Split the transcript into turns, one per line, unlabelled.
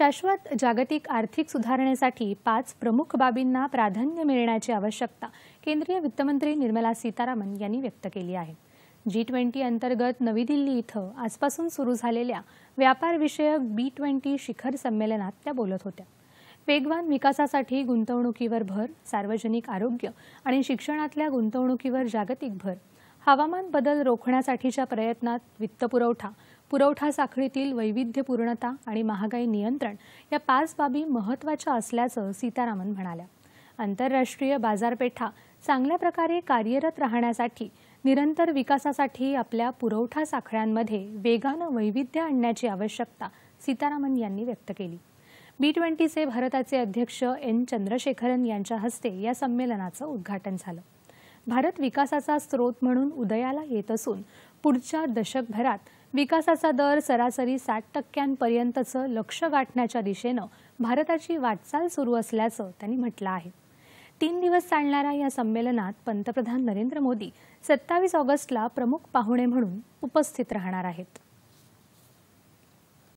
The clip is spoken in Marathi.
शाश्वत जागतिक आर्थिक सुधारणेसाठी पाच प्रमुख बाबींना प्राधान्य मिळण्याची आवश्यकता केंद्रीय वित्तमंत्री निर्मला सीतारामन यांनी व्यक्त केली आहे जी ट्वेंटी अंतर्गत नवी दिल्ली इथं आजपासून सुरू झालेल्या व्यापारविषयक बी ट्वेंटी शिखर संमेलनात त्या बोलत होत्या वेगवान विकासासाठी गुंतवणुकीवर भर सार्वजनिक आरोग्य आणि शिक्षणातल्या गुंतवणुकीवर जागतिक भर हवामान बदल रोखण्यासाठीच्या प्रयत्नात वित्तपुरवठा पुरवठा साखळीतील वैविध्यपूर्णता आणि महागाई नियंत्रण या पाच बाबी महत्त्वाच्या असल्याचं सीतारामन म्हणाल्या आंतरराष्ट्रीय बाजारपेठा चांगल्या प्रकारे कार्यरत राहण्यासाठी निरंतर विकासासाठी आपल्या पुरवठा साखळ्यांमध्ये वेगानं वैविध्य आणण्याची आवश्यकता सीतारामन यांनी व्यक्त केली बी ट्वेंटीचे भारताचे अध्यक्ष एन चंद्रशेखरन यांच्या हस्ते या संमेलनाचं उद्घाटन झालं भारत विकासाचा स्रोत म्हणून उदयाला येत असून पुढच्या दशकभरात विकासाचा दर सरासरी साठ टक्क्यांपर्यंतचं लक्ष गाठण्याच्या दिशेनं भारताची वाटचाल सुरू असल्याचं त्यांनी म्हटलं आहे तीन दिवस चालणाऱ्या या संमेलनात पंतप्रधान नरेंद्र मोदी सत्तावीस ऑगस्टला प्रमुख पाहुणे म्हणून उपस्थित राहणार आहेत